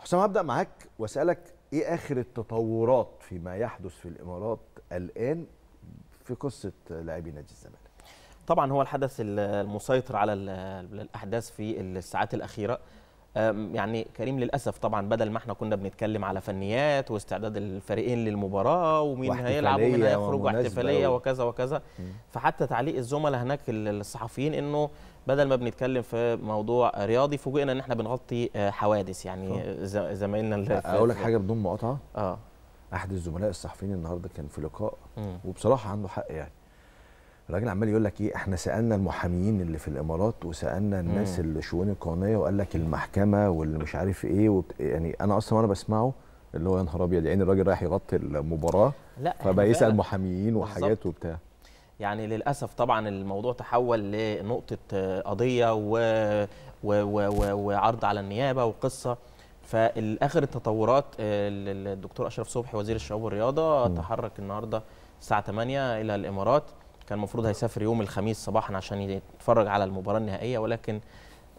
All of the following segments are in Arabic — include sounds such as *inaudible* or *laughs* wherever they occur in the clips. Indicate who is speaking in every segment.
Speaker 1: حسام هبدا معاك واسالك ايه اخر التطورات فيما يحدث في الامارات الان في قصه لاعبي نادي الزمالك طبعا هو الحدث
Speaker 2: المسيطر على الاحداث في الساعات الاخيره يعني كريم للاسف طبعا بدل ما احنا كنا بنتكلم على فنيات واستعداد الفريقين للمباراه ومين هيلعب ومين هيخرج واحتفاليه وكذا وكذا فحتى تعليق الزملاء هناك الصحفيين انه بدل ما بنتكلم في موضوع رياضي فوجئنا ان احنا بنغطي آه، حوادث يعني زمايلنا اللي اقول لك حاجه
Speaker 1: بدون مقاطعه اه احد الزملاء الصحفيين النهارده كان في لقاء وبصراحه عنده حق يعني الراجل عمال يقول لك ايه احنا سالنا المحاميين اللي في الامارات وسالنا الناس مم. اللي شؤون القانونيه وقال لك المحكمه واللي مش عارف ايه وبت... يعني انا اصلا وانا بسمعه اللي هو يا نهار ابيض يعني الراجل رايح يغطي المباراه لا فبقى يسال محاميين وحاجات وبتاع
Speaker 2: يعني للاسف طبعا الموضوع تحول لنقطه قضيه و... و... و... و... وعرض على النيابه وقصه فاخر التطورات الدكتور اشرف صبحي وزير الشباب والرياضه تحرك النهارده الساعه 8 الى الامارات كان المفروض هيسافر يوم الخميس صباحا عشان يتفرج على المباراه النهائيه ولكن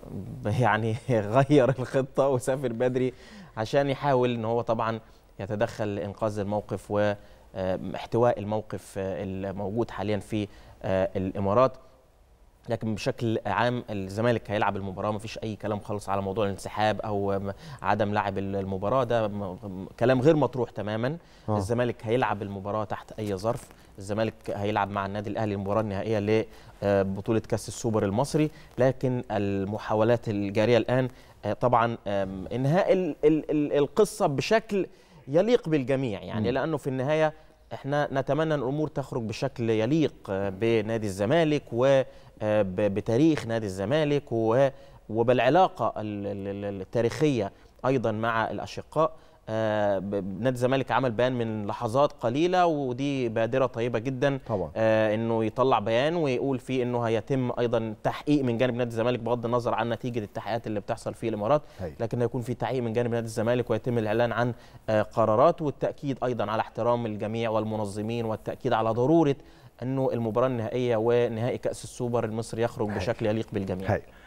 Speaker 2: *laughs* يعني غير الخطه وسافر بدري عشان يحاول ان هو طبعا يتدخل لانقاذ الموقف واحتواء آه، الموقف آه، الموجود حاليا في آه، الامارات لكن بشكل عام الزمالك هيلعب المباراه فيش اي كلام خالص على موضوع الانسحاب او عدم لعب المباراه ده كلام غير مطروح تماما أوه. الزمالك هيلعب المباراه تحت اي ظرف الزمالك هيلعب مع النادي الاهلي المباراه النهائيه لبطوله آه، كاس السوبر المصري لكن المحاولات الجاريه الان آه، طبعا انهاء القصه بشكل يليق بالجميع يعني لانه في النهايه احنا نتمنى ان الامور تخرج بشكل يليق آه، بنادي الزمالك وبتاريخ آه، نادي الزمالك وبالعلاقه التاريخيه ايضا مع الاشقاء آه، نادي الزمالك عمل بيان من لحظات قليله ودي بادره طيبه جدا طبعا آه، انه يطلع بيان ويقول فيه انه هيتم ايضا تحقيق من جانب نادي الزمالك بغض النظر عن نتيجه التحقيقات اللي بتحصل في الامارات هي. طيب. لكن هيكون في تحقيق من جانب نادي الزمالك ويتم الاعلان عن آه، قرارات والتاكيد ايضا على احترام الجميع والمنظمين والتاكيد على ضروره انه المباراه النهائيه ونهائي كاس السوبر المصري يخرج هي. طيب. بشكل يليق بالجميع هي. طيب.